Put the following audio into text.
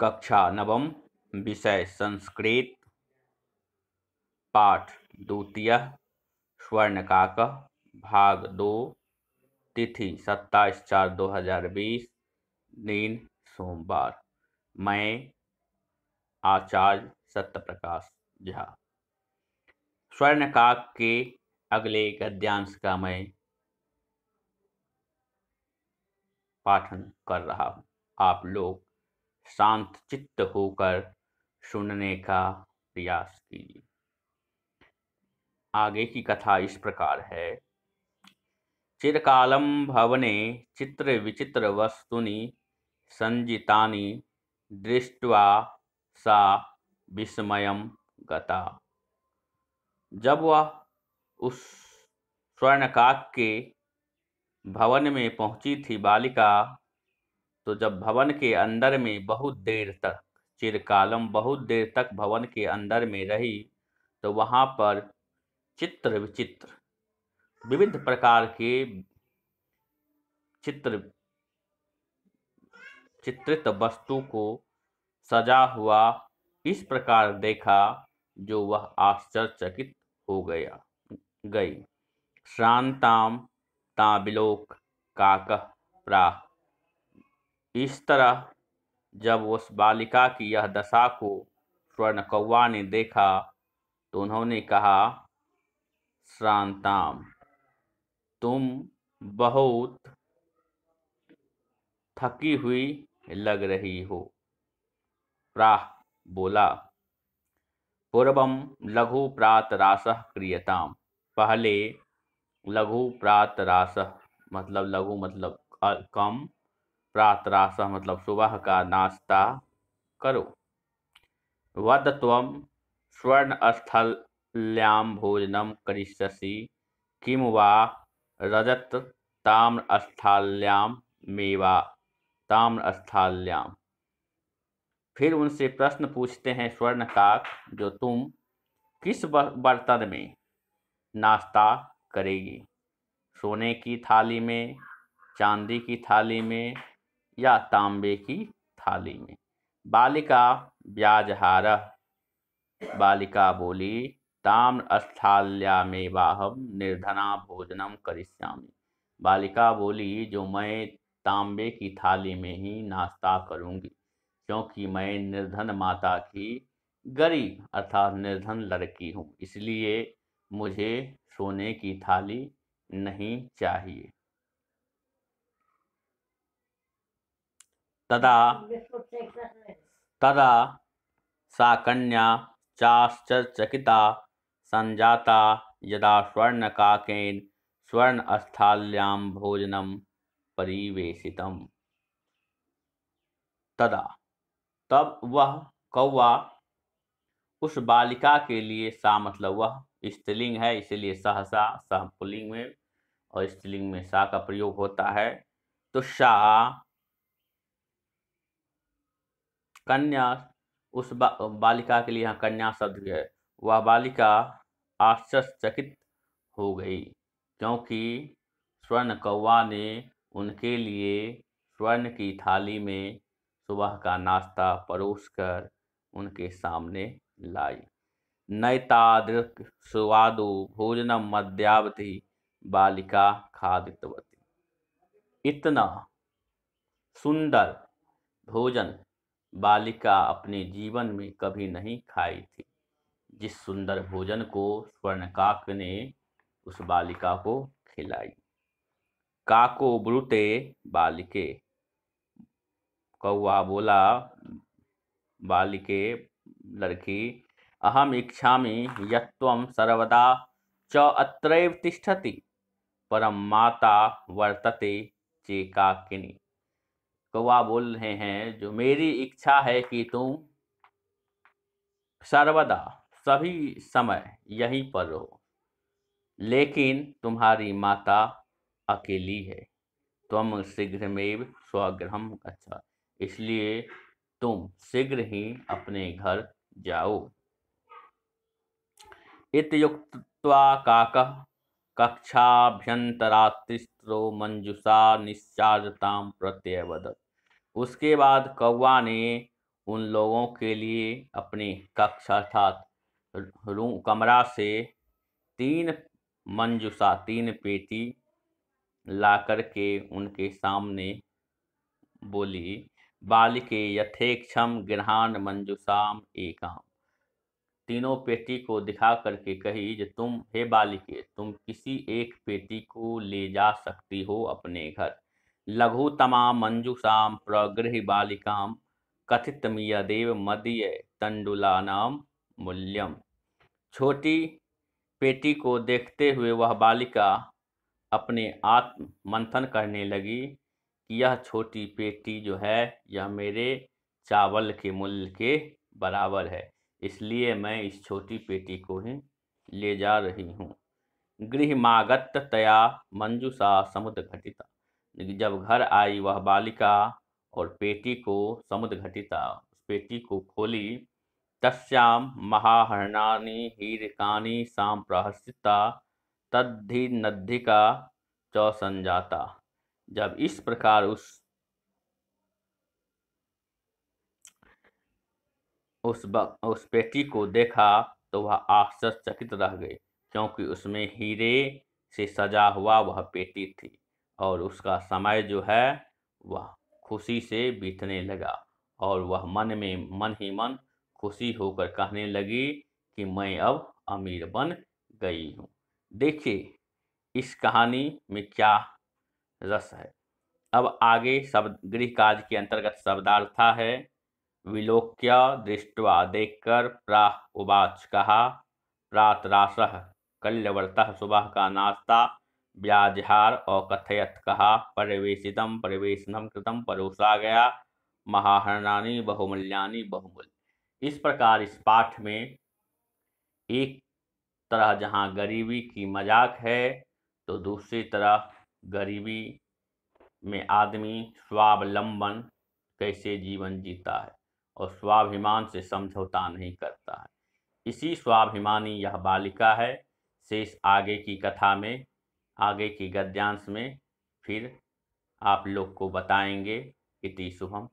कक्षा नवम विषय संस्कृत पाठ द्वितीय स्वर्ण काक भाग दो तिथि सत्ताईस चार दो हजार बीस दिन सोमवार मैं आचार्य सत्य प्रकाश झा स्वर्ण काक के अगले गद्यांश का मैं पाठन कर रहा हूँ आप लोग शांत चित्त होकर सुनने का प्रयास कीजिए आगे की कथा इस प्रकार है चिरकालम भवने चित्र विचित्र वस्तुनि संजितानि दृष्ट्वा सा विस्मयम गता जब वह उस स्वर्णकाक के भवन में पहुंची थी बालिका तो जब भवन के अंदर में बहुत देर तक चिरकालम बहुत देर तक भवन के अंदर में रही तो वहाँ पर चित्र विचित्र विविध प्रकार के चित्र चित्रित वस्तु को सजा हुआ इस प्रकार देखा जो वह आश्चर्यचकित हो गया गई श्रांताम ताबिलोक काकह प्राह इस तरह जब उस बालिका की यह दशा को स्वर्ण कौवा ने देखा तो उन्होंने कहा श्रांताम तुम बहुत थकी हुई लग रही हो प्राह बोला पूर्व लघु प्रातरास क्रियताम पहले लघु प्रातरास मतलब लघु मतलब कम प्रातराशा मतलब सुबह का नाश्ता करो वद तम स्वर्ण स्थल्याम भोजनम करिष्यसि किम वा रजत ताम्र स्थल्याम मेवा ताम्र स्थल्याम फिर उनसे प्रश्न पूछते हैं स्वर्ण का जो तुम किस बर्तन में नाश्ता करेगी सोने की थाली में चांदी की थाली में या तांबे की थाली में बालिका व्याजहार बालिका बोली ताम्र में वाहम निर्धना भोजनम करिष्यामि बालिका बोली जो मैं तांबे की थाली में ही नाश्ता करूंगी क्योंकि मैं निर्धन माता की गरीब अर्थात निर्धन लड़की हूँ इसलिए मुझे सोने की थाली नहीं चाहिए तदा तदा सा कन्या चाश्चर्चकिता संजाता यदा स्वर्ण स्वर्णस्थाल्यां भोजनं परिवेशितम् तदा तब वह कौवा उस बालिका के लिए सा मतलब वह स्त्रीलिंग है इसलिए सहसा सह पुलिंग में और स्त्रीलिंग में सा का प्रयोग होता है तो शाह कन्या उस बा, बालिका के लिए यहाँ कन्या शब्द है वह बालिका आश्चर्यचकित हो गई क्योंकि स्वर्ण कौवा ने उनके लिए स्वर्ण की थाली में सुबह का नाश्ता परोस कर उनके सामने लाई नैतादृक सुवादु भोजनम मध्यावधि बालिका खादितवती इतना सुंदर भोजन बालिका अपने जीवन में कभी नहीं खाई थी जिस सुंदर भोजन को स्वर्ण काक ने उस बालिका को खिलाई काको ब्रुते बालिके कौआ बोला बालिके लड़की अहम इच्छा यम सर्वदा च अत्रैव तिष्ठति परम माता वर्तते चेकाकिनी कौवा बोल रहे हैं जो मेरी इच्छा है कि तुम सर्वदा सभी समय यहीं पर रहो लेकिन तुम्हारी माता अकेली है तुम शीघ्रमेव स्वगृह अच्छा इसलिए तुम शीघ्र ही अपने घर जाओ इतुक्तवा काक कक्षाभ्यंतरात्रिस्त्रो मंजुषा निश्चारता प्रत्यवदत उसके बाद कौवा ने उन लोगों के लिए अपनी कक्ष अर्थात कमरा से तीन मंजूसा तीन पेटी ला कर के उनके सामने बोली बालिके यथेक्षम गृहान मंजूसाम एकाम तीनों पेटी को दिखा करके कही जो तुम हे बालिके तुम किसी एक पेटी को ले जा सकती हो अपने घर लघुतमा मंजुषा प्रगृह बालिका कथित मियादेव मदीय तंडुलाना मूल्यम छोटी पेटी को देखते हुए वह बालिका अपने आत्म मंथन करने लगी कि यह छोटी पेटी जो है यह मेरे चावल के मूल्य के बराबर है इसलिए मैं इस छोटी पेटी को ही ले जा रही हूँ गृहमागत तया मंजुषा समुद्र घटिता जब घर आई वह बालिका और पेटी को समुद्र घटिता उस पेटी को खोली तस्याम महाहरणानी हीरकानी साम प्रहसिता तद्धि नद्धिका जाता जब इस प्रकार उस उस उस पेटी को देखा तो वह आश्चर्यचकित रह गई क्योंकि उसमें हीरे से सजा हुआ वह पेटी थी और उसका समय जो है वह खुशी से बीतने लगा और वह मन में मन ही मन खुशी होकर कहने लगी कि मैं अब अमीर बन गई हूँ देखिए इस कहानी में क्या रस है अब आगे शब्द गृह काज के अंतर्गत शब्दार्था है विलोक्य दृष्टवा देखकर प्राह उबाच कहा प्रातराश कल्यवर्त सुबह का नाश्ता व्याजहार अकथयत कहा परिवेशित परिवेशनम कृतम परोसा गया महाहरणानी बहुमूल्यानी बहुमूल्य इस प्रकार इस पाठ में एक तरह जहाँ गरीबी की मजाक है तो दूसरी तरह गरीबी में आदमी स्वावलंबन कैसे जीवन जीता है और स्वाभिमान से समझौता नहीं करता है इसी स्वाभिमानी यह बालिका है शेष आगे की कथा में आगे की गद्यांश में फिर आप लोग को बताएंगे इति शुभम